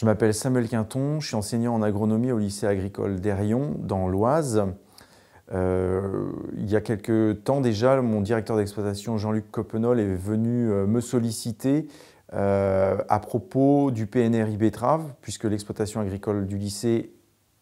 Je m'appelle Samuel Quinton, je suis enseignant en agronomie au lycée agricole Rayons, dans l'Oise. Euh, il y a quelques temps déjà, mon directeur d'exploitation, Jean-Luc Coppenol, est venu euh, me solliciter euh, à propos du PNRI betterave, puisque l'exploitation agricole du lycée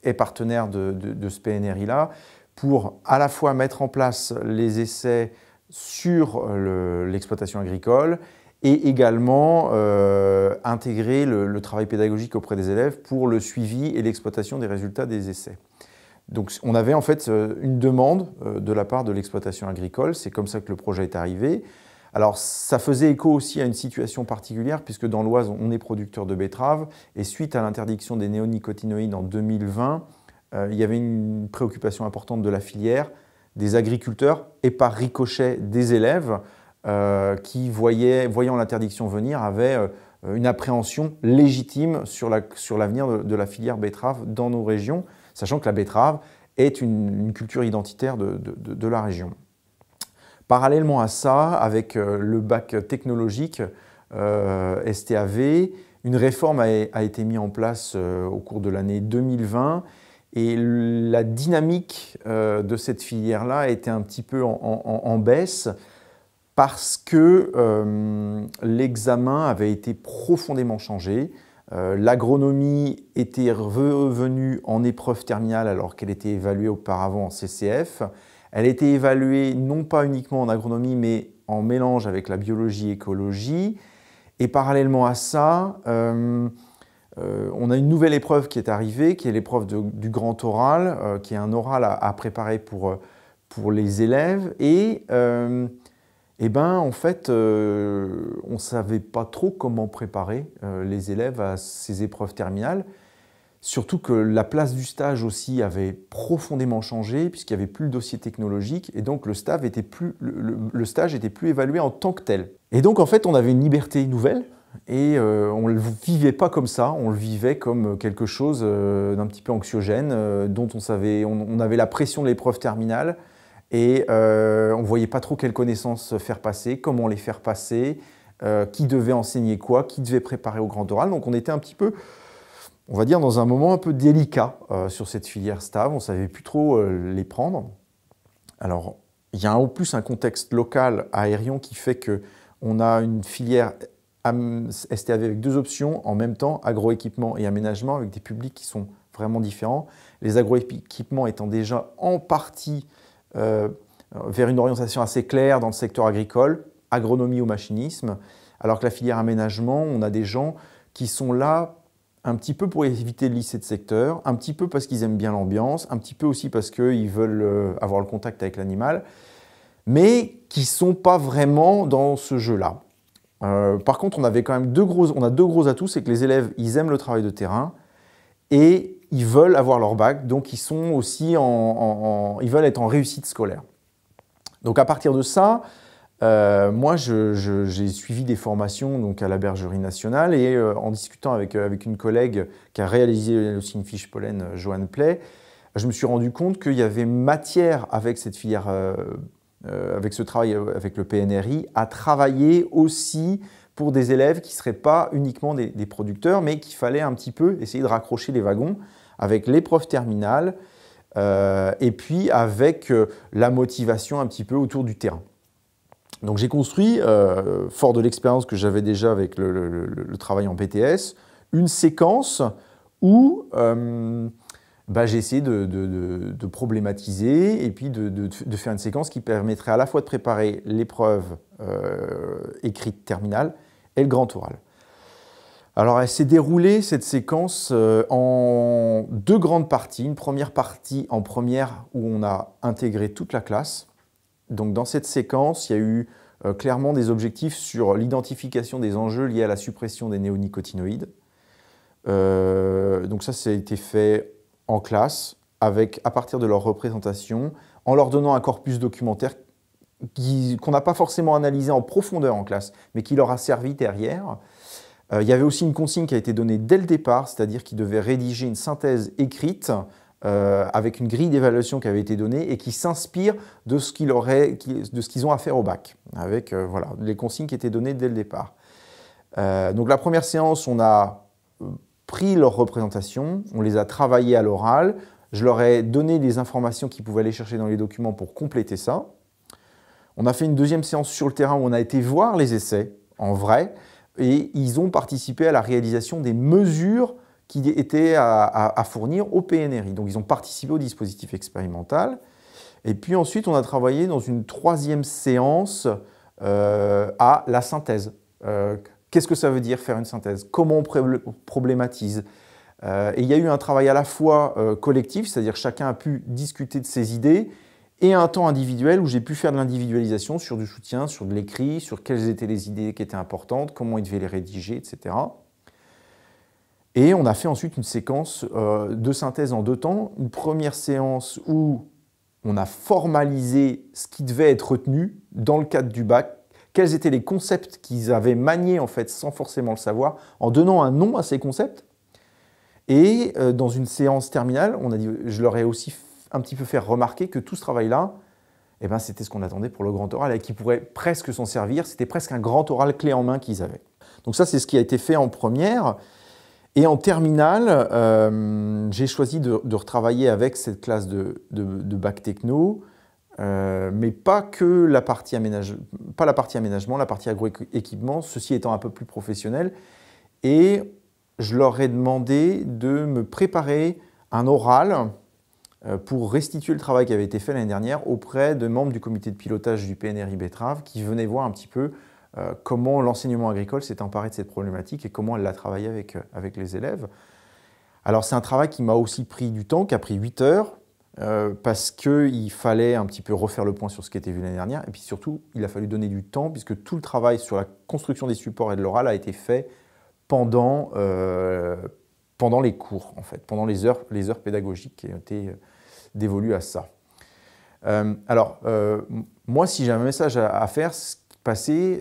est partenaire de, ce PNRI-là, pour à la fois mettre en place les essais sur l'exploitation agricole et également euh, intégrer le, travail pédagogique auprès des élèves pour le suivi et l'exploitation des résultats des essais. Donc on avait en fait euh, une demande euh, de la part de l'exploitation agricole, c'est comme ça que le projet est arrivé. Alors ça faisait écho aussi à une situation particulière puisque dans l'Oise on est producteur de betteraves et suite à l'interdiction des néonicotinoïdes en 2020, il y avait une préoccupation importante de la filière, des agriculteurs et par ricochet des élèves euh, qui, voyant l'interdiction venir, avaient euh, une appréhension légitime sur l'avenir de, la filière betterave dans nos régions, sachant que la betterave est une, culture identitaire de, la région. Parallèlement à ça, avec euh, le bac technologique STAV, une réforme a, été mise en place au cours de l'année 2020 et la dynamique de cette filière-là a un petit peu en baisse parce que euh, l'examen avait été profondément changé. Euh, l'agronomie était revenue en épreuve terminale alors qu'elle était évaluée auparavant en CCF. Elle était évaluée non pas uniquement en agronomie, mais en mélange avec la biologie-écologie. Et parallèlement à ça, euh, on a une nouvelle épreuve qui est arrivée, qui est l'épreuve du grand oral, qui est un oral à, préparer pour, pour, les élèves. Et eh ben, en fait, euh, on ne savait pas trop comment préparer euh, les élèves à ces épreuves terminales. Surtout que la place du stage aussi avait profondément changé, puisqu'il n'y avait plus le dossier technologique, et donc le stage, était plus, le, stage était plus évalué en tant que tel. Et donc, en fait, on avait une liberté nouvelle, et euh, on ne le vivait pas comme ça, on le vivait comme quelque chose d'un petit peu anxiogène, dont on savait, on avait la pression de l'épreuve terminale, et euh, on ne voyait pas trop quelles connaissances faire passer, comment les faire passer, euh, qui devait enseigner quoi, qui devait préparer au grand oral. Donc on était un petit peu, on va dire, dans un moment un peu délicat euh, sur cette filière STAV. On ne savait plus trop les prendre. Alors, il y a en plus un contexte local Aérion qui fait qu'on a une filière STAV avec deux options en même temps, agroéquipement et aménagement, avec des publics qui sont vraiment différents. Les agroéquipements étant déjà en partie euh, vers une orientation assez claire dans le secteur agricole, agronomie ou machinisme, alors que la filière aménagement, on a des gens qui sont là un petit peu pour éviter le lycée de secteur, un petit peu parce qu'ils aiment bien l'ambiance, un petit peu aussi parce qu'ils veulent euh, avoir le contact avec l'animal, mais qui ne sont pas vraiment dans ce jeu-là. Euh, par contre, on avait quand même deux gros, on a deux gros atouts, c'est que les élèves, ils aiment le travail de terrain et ils veulent avoir leur bac, donc ils sont aussi en, ils veulent être en réussite scolaire. Donc à partir de ça, euh, moi j'ai suivi des formations donc à la Bergerie nationale et euh, en discutant avec, euh, avec une collègue qui a réalisé aussi une fiche pollen, Joanne Play, je me suis rendu compte qu'il y avait matière avec cette filière, avec ce travail avec le PNRI, à travailler aussi pour des élèves qui ne seraient pas uniquement des, producteurs, mais qu'il fallait un petit peu essayer de raccrocher les wagons avec l'épreuve terminale euh, et puis avec euh, la motivation un petit peu autour du terrain. Donc j'ai construit, euh, fort de l'expérience que j'avais déjà avec le, travail en PTS, une séquence où bah, j'ai essayé de, problématiser et puis de, faire une séquence qui permettrait à la fois de préparer l'épreuve écrite terminale et le grand oral. Alors elle s'est déroulée, cette séquence, euh, en deux grandes parties. Une première partie en première où on a intégré toute la classe. Donc dans cette séquence, il y a eu euh, clairement des objectifs sur l'identification des enjeux liés à la suppression des néonicotinoïdes. Euh, donc ça, ça a été fait en classe, avec, à partir de leur représentation, en leur donnant un corpus documentaire qu'on n'a pas forcément analysé en profondeur en classe, mais qui leur a servi derrière. Euh, il y avait aussi une consigne qui a été donnée dès le départ, c'est-à-dire qu'ils devaient rédiger une synthèse écrite euh, avec une grille d'évaluation qui avait été donnée et qui s'inspire de ce qu'ils ont à faire au bac, avec euh, voilà, les consignes qui étaient données dès le départ. donc la première séance, on a pris leurs représentations, on les a travaillées à l'oral, je leur ai donné des informations qu'ils pouvaient aller chercher dans les documents pour compléter ça, on a fait une deuxième séance sur le terrain où on a été voir les essais en vrai et ils ont participé à la réalisation des mesures qui étaient à, fournir au PNRI. Donc ils ont participé au dispositif expérimental. Et puis ensuite, on a travaillé dans une troisième séance euh, à la synthèse. Euh, qu'est-ce que ça veut dire faire une synthèse Comment on problématise euh, Et il y a eu un travail à la fois collectif, c'est-à-dire chacun a pu discuter de ses idées, et un temps individuel où j'ai pu faire de l'individualisation sur du soutien, sur de l'écrit, sur quelles étaient les idées qui étaient importantes, comment il devait les rédiger, etc. Et on a fait ensuite une séquence euh, de synthèse en deux temps. Une première séance où on a formalisé ce qui devait être retenu dans le cadre du bac, quels étaient les concepts qu'ils avaient maniés en fait sans forcément le savoir, en donnant un nom à ces concepts. Et euh, dans une séance terminale, on a dit, je leur ai aussi un petit peu faire remarquer que tout ce travail-là, eh ben, c'était ce qu'on attendait pour le grand oral et qui pourrait presque s'en servir. C'était presque un grand oral clé en main qu'ils avaient. Donc ça, c'est ce qui a été fait en première. Et en terminale, euh, j'ai choisi de, retravailler avec cette classe de, bac techno, euh, mais pas que la partie, aménage, pas la partie aménagement, la partie agroéquipement, ceci étant un peu plus professionnel. Et je leur ai demandé de me préparer un oral euh, pour restituer le travail qui avait été fait l'année dernière auprès de membres du comité de pilotage du PNRI Betrave qui venaient voir un petit peu euh, comment l'enseignement agricole s'est emparé de cette problématique et comment elle l'a travaillé avec, euh, avec les élèves. Alors c'est un travail qui m'a aussi pris du temps, qui a pris 8 heures, parce qu'il fallait un petit peu refaire le point sur ce qui était vu l'année dernière, et puis surtout, il a fallu donner du temps, puisque tout le travail sur la construction des supports et de l'oral a été fait pendant, pendant les cours, en fait, pendant les heures, les heures pédagogiques qui ont été euh, dévolues à ça. Euh, alors, euh, moi, si j'ai un message à, faire, ce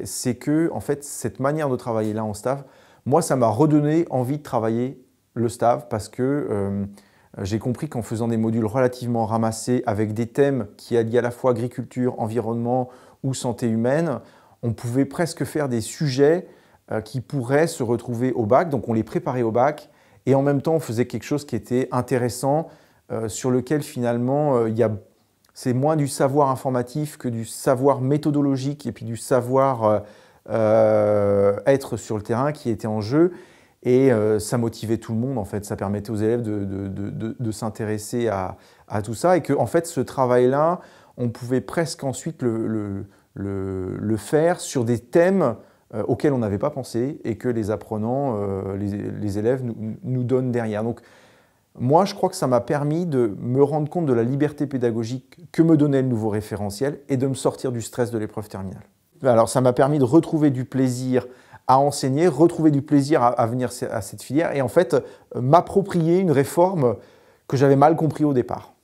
c'est que, en fait, cette manière de travailler là en staff, moi, ça m'a redonné envie de travailler le staff parce que j'ai compris qu'en faisant des modules relativement ramassés avec des thèmes qui allient à la fois agriculture, environnement ou santé humaine, on pouvait presque faire des sujets qui pourraient se retrouver au bac. Donc, on les préparait au bac et en même temps, on faisait quelque chose qui était intéressant, euh, sur lequel finalement, euh, c'est moins du savoir informatif que du savoir méthodologique et puis du savoir euh, être sur le terrain qui était en jeu. Et ça motivait tout le monde, en fait. Ça permettait aux élèves de, de, de, s'intéresser à, à, tout ça. Et que, en fait, ce travail-là, on pouvait presque ensuite le, le, le faire sur des thèmes euh, auxquelles on n'avait pas pensé et que les apprenants, euh, les, élèves nous, donnent derrière. Donc, moi, je crois que ça m'a permis de me rendre compte de la liberté pédagogique que me donnait le nouveau référentiel et de me sortir du stress de l'épreuve terminale. Alors, ça m'a permis de retrouver du plaisir à enseigner, retrouver du plaisir à venir à cette filière et en fait euh, m'approprier une réforme que j'avais mal compris au départ.